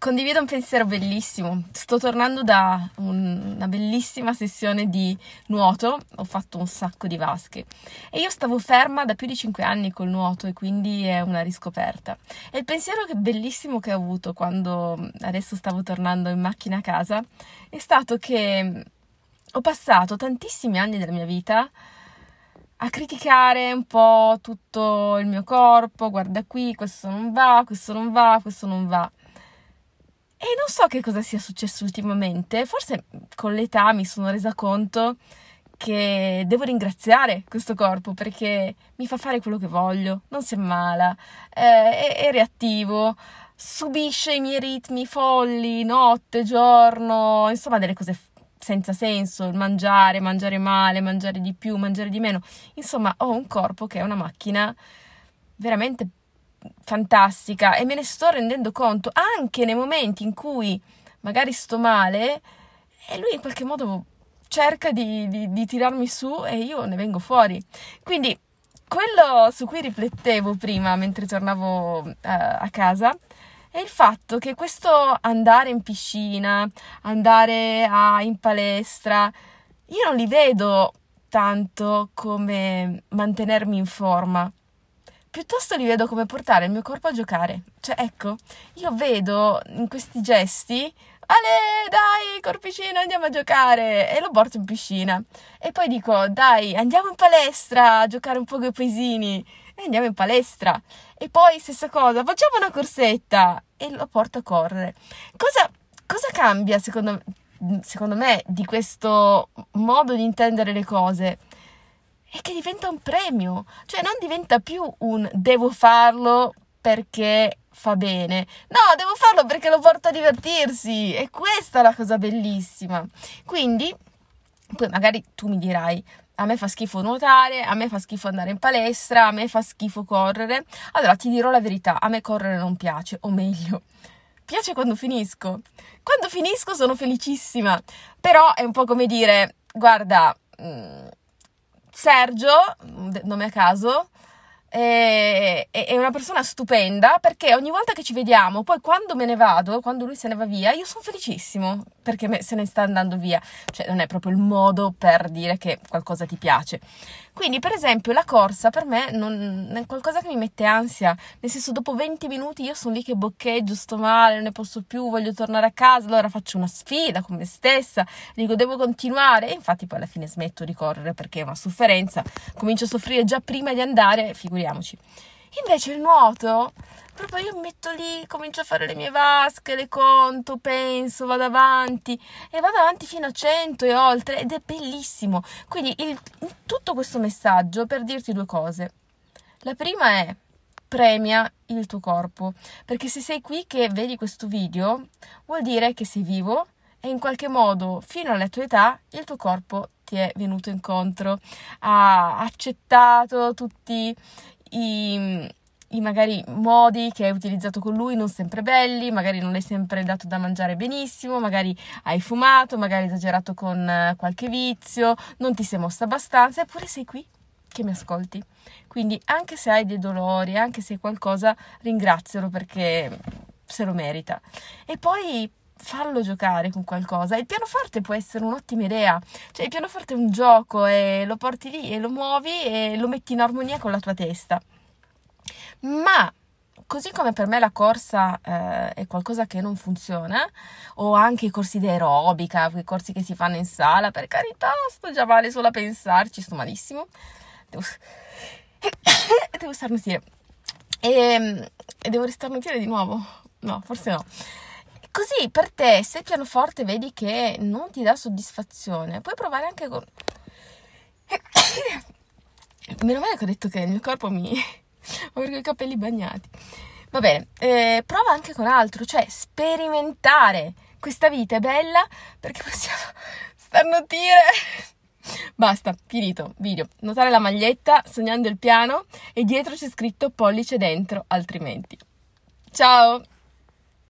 condivido un pensiero bellissimo. Sto tornando da un, una bellissima sessione di nuoto, ho fatto un sacco di vasche e io stavo ferma da più di 5 anni col nuoto e quindi è una riscoperta. E il pensiero che bellissimo che ho avuto quando adesso stavo tornando in macchina a casa è stato che ho passato tantissimi anni della mia vita a criticare un po' tutto il mio corpo, guarda qui, questo non va, questo non va, questo non va. E non so che cosa sia successo ultimamente, forse mm, con l'età mi sono resa conto che devo ringraziare questo corpo perché mi fa fare quello che voglio, non si ammala, eh, è, è reattivo, subisce i miei ritmi folli, notte, giorno, insomma delle cose senza senso, mangiare, mangiare male, mangiare di più, mangiare di meno. Insomma, ho un corpo che è una macchina veramente fantastica e me ne sto rendendo conto anche nei momenti in cui magari sto male e lui in qualche modo cerca di, di, di tirarmi su e io ne vengo fuori. Quindi quello su cui riflettevo prima mentre tornavo uh, a casa è il fatto che questo andare in piscina, andare a, in palestra, io non li vedo tanto come mantenermi in forma, piuttosto li vedo come portare il mio corpo a giocare. Cioè, ecco, io vedo in questi gesti Ale, dai, corpicino, andiamo a giocare! E lo porto in piscina. E poi dico, dai, andiamo in palestra a giocare un po' con i paesini. E andiamo in palestra. E poi, stessa cosa, facciamo una corsetta. E lo porto a correre. Cosa, cosa cambia, secondo, secondo me, di questo modo di intendere le cose? e che diventa un premio, cioè non diventa più un devo farlo perché fa bene. No, devo farlo perché lo porto a divertirsi. E questa è la cosa bellissima. Quindi, poi magari tu mi dirai, a me fa schifo nuotare, a me fa schifo andare in palestra, a me fa schifo correre. Allora ti dirò la verità, a me correre non piace, o meglio, piace quando finisco. Quando finisco sono felicissima, però è un po' come dire, guarda... Mh, mm, Sergio, nome a caso, è, è una persona stupenda perché ogni volta che ci vediamo, poi quando me ne vado, quando lui se ne va via, io sono felicissimo perché se ne sta andando via. Cioè non è proprio il modo per dire che qualcosa ti piace. Quindi, per esempio, la corsa per me non, è qualcosa che mi mette ansia. Nel senso, dopo 20 minuti io sono lì che boccheggio, sto male, non ne posso più, voglio tornare a casa. Allora faccio una sfida con me stessa, dico devo continuare. E infatti, poi alla fine smetto di correre perché è una sofferenza. Comincio a soffrire già prima di andare, figuriamoci. Invece il nuoto, proprio io mi metto lì, comincio a fare le mie vasche, le conto, penso, vado avanti e vado avanti fino a 100 e oltre ed è bellissimo. Quindi il, tutto questo messaggio per dirti due cose. La prima è premia il tuo corpo, perché se sei qui che vedi questo video vuol dire che sei vivo e in qualche modo fino alla tua età il tuo corpo ti è venuto incontro, ha accettato tutti i, i magari modi che hai utilizzato con lui non sempre belli, magari non l'hai sempre dato da mangiare benissimo, magari hai fumato, magari esagerato con eh, qualche vizio, non ti sei mossa abbastanza, eppure sei qui che mi ascolti. Quindi anche se hai dei dolori, anche se qualcosa, ringrazialo perché se lo merita. E poi fallo giocare con qualcosa. Il pianoforte può essere un'ottima idea, cioè il pianoforte è un gioco e lo porti lì e lo muovi e lo metti in armonia con la tua testa. Ma così come per me la corsa eh, è qualcosa che non funziona, o anche i corsi di aerobica, quei corsi che si fanno in sala, per carità, sto già male solo a pensarci, sto malissimo. Devo, devo starnutire. E, ehm, e devo ristarnutire di nuovo? No, forse no. Così per te, se il pianoforte vedi che non ti dà soddisfazione, puoi provare anche con... Meno male che ho detto che il mio corpo mi... ho i capelli bagnati. Va bene, eh, prova anche con altro, cioè sperimentare. Questa vita è bella perché possiamo starnutire. Basta, finito, video. Notare la maglietta, sognando il piano e dietro c'è scritto pollice dentro, altrimenti. Ciao!